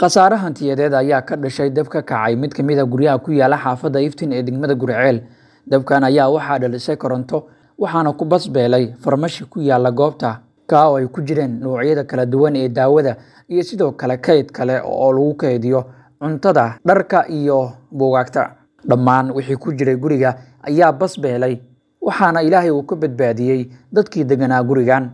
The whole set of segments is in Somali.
khasaare hantiyadeed ayaa ka dhashay dab ka kacay mid kamid a ah guryaha ku yaala xaafadda iftin ee degmada gurceel dabkan ayaa waxaa dhalisay koronto waxaana ku basbeelay farmashi ku yaala goobta kaa oo ay ku jireen noocyada kala duwan ee daawada iyo sidoo kale kayd kale oo lagu kaydiyo cuntada dharka iyo buugaagta dhammaan wixii ku jiray guriga ayaa basbeelay waxaana ilaahay uu ka badbaadiyey dadkii deganaa gurigan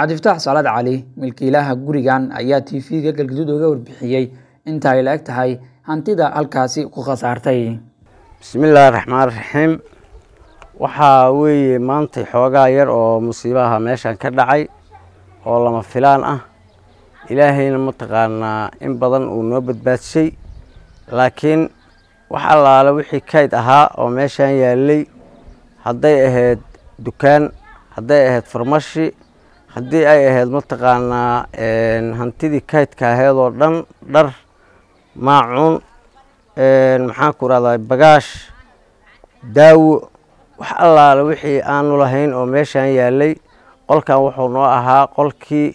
cabdifataax salaad cali milkiilaha gurigan ayaa t v-ga galgaduud uga warbixiyey inta ay la-eg tahay hantida halkaasi ku khasaartay bismillaahi raxmaan raxiim waxaa weeye maantay xoogaa yar oo musiibaha meeshan ka dhacay oo lama filaan ah ilaahayna mataqaanaa in badan uu noo badbaadshay laakiin wax allaale wixii kayd ahaa oo meeshan yaallay hadday ahayd dukaan hadday ahayd farmashi haddii ay ahayd mataqaanaa hantidii kaydka aheyd oo dhan dhar maacuun maxaan ku rahdaa bagaash daawo wax allaale wixii aanu lahayn oo meeshaan yaallay qolkan wuxuu noo ahaa qolkii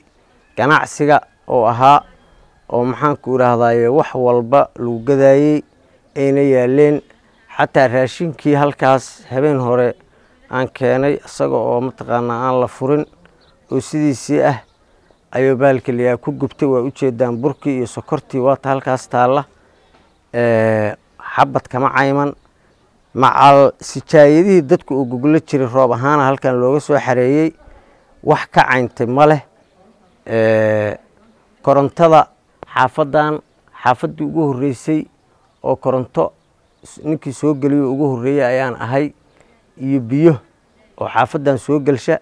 ganacsiga oo ahaa oo maxaan ku idhaahdaaye wax walba lagu gadaayey ayna yaalleen xataa raashinkii halkaas habeen hore aan keenay isaga oo mataqaanaa aan la furin oo sidiisii ah ayuu bahalka layaa ku gubtay waa u ujeedaan burkii iyo sokortii waata halkaas taalla xabad kama cayman macal sijaayadihii dadku uu guglo jiray roob ahaana halkan looga soo xareeyey wax ka cayntay ma leh korontada xaafadan xaafaddii ugu horreysay oo koronto ninkii soo geliyo ugu horreeyey ayaan ahay iyo biyo oo xaafadan soo gelsha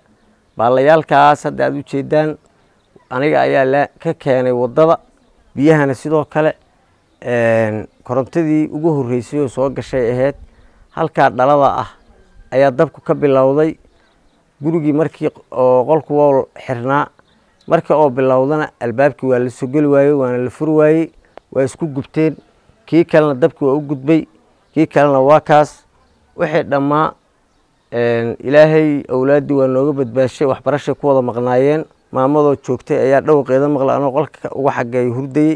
baalayaalkaas hadda aada u jeedaan aniga ayaa la ka keenay waddada biyahana sidoo kale korontadii ugu horreysay oo soo gashay ahayd halkaa dhalada ah ayaa dabku ka bilowday gurigii markii oo qolku wool xirnaa marka oo bilowdana albaabkii waa la sogeli waayey waana la furi waayey waa isku gubteen kii kalena dabki waa u gudbay kii kalena waa kaas wixii dhammaa ilaahay awlaadii waa nooga badbaashay waxbarashay ku wada maqnaayeen maamadoo joogtay ayaa dhowqeeda maqla anoo qolka uga xageey hurdayey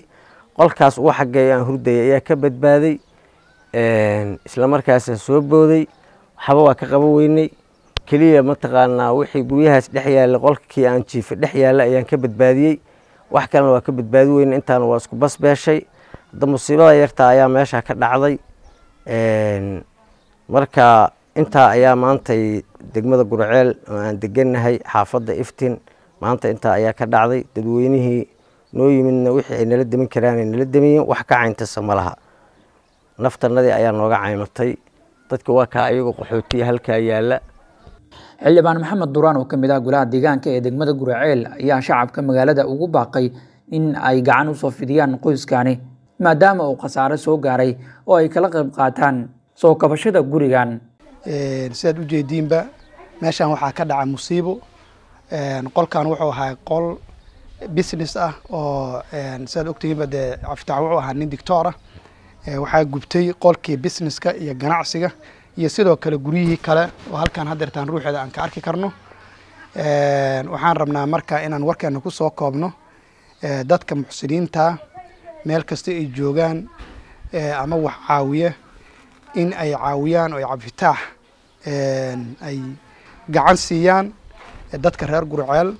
qolkaas uga xageey aan hurdayay ayaa ka badbaaday isla soo booday waxba waa ka qaba weynay keliya mataqaanaa wixii guryahaas dhex yaalla qolkii aan jiifa dhex yaalla ayaan ka badbaadiyey wax kalena waa ka badbaadi weyna intaana waa isku basbeeshay hadda musiibada yartaa ayaa meesha ka dhacday marka intaa ayaa maantay degmada gurceel oo aan degannahay xaafadda iftin maanta intaa ayaa ka dhacday dadweynihii noo yimidna wixii ay nala demin karaanay nala demiyen wax ka cayntasa ma laha naftanadii ayaa nooga caymatay dadka waa kaa ayago qaxootiya halkaa yaalla xildhibaan maxamed duraan oo ka mid ah golaha deegaanka ee degmada guraceel ayaa shacabka magaalada ugu baaqay in ay gacan usoo fidiyaan qoyskani maadaama uu khasaare soo gaaray oo ay kala qayb qaataan soo kabashada gurigan sidaad ujeediinba meeshaan waxaa ka dhaca musiibo qolkan wuxuu ahaa qol business ah oo sidaad ogtihiinba dee cafitaac wuxuu ahaa nin dictoorah waxaa gubtay qolkii businesska iyo ganacsiga iyo sidoo kale guryihii kale oo halkaan hadeertaan ruuxeeda aan ka arki karno waxaan rabnaa marka inaan warkeena ku soo koobno dadka muxsiniinta meel kasta ay joogaan ama wax caawiya in ay caawiyaan oo ay cafitaax ay gacan siiyaan dadka reer gurceel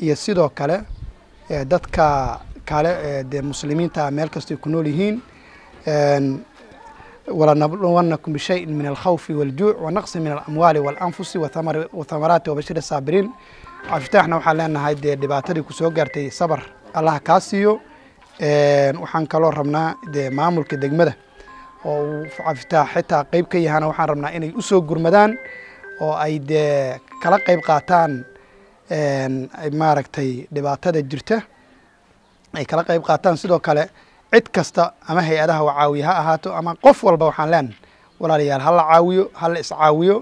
iyo sidoo kale dadka kale dee muslimiinta meel kastay ku nool yihiin walanabluwannakum bishayin min alkhawfi waljuuc wanaqsi min alamwaali waalanfusi wathamaraati wabashir saabiriin cafitaxna waxaan leenahay dee dhibaatadii kusoo gaartay sabar allaha kaa siiyo waxaan kaloo rabnaa dee maamulka degmada oo uu xitaa qayb ka yahana waxaan rabnaa inay usoo gurmadaan oo ay dee kala qayb qaataan maaragtay dhibaatada jirta ay kala qayb qaataan sidoo kale cid kasta ama hay-adaha wacaawiye ha ahaato ama qof walba waxaan leen walaalayaal ha la caawiyo ha la iscaawiyo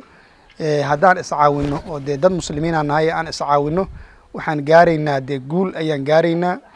eh, haddaan iscaawino oo dee dad muslimiinaa nahay aan iscaawino waxaan gaaraynaa dee guul ayaan gaaraynaa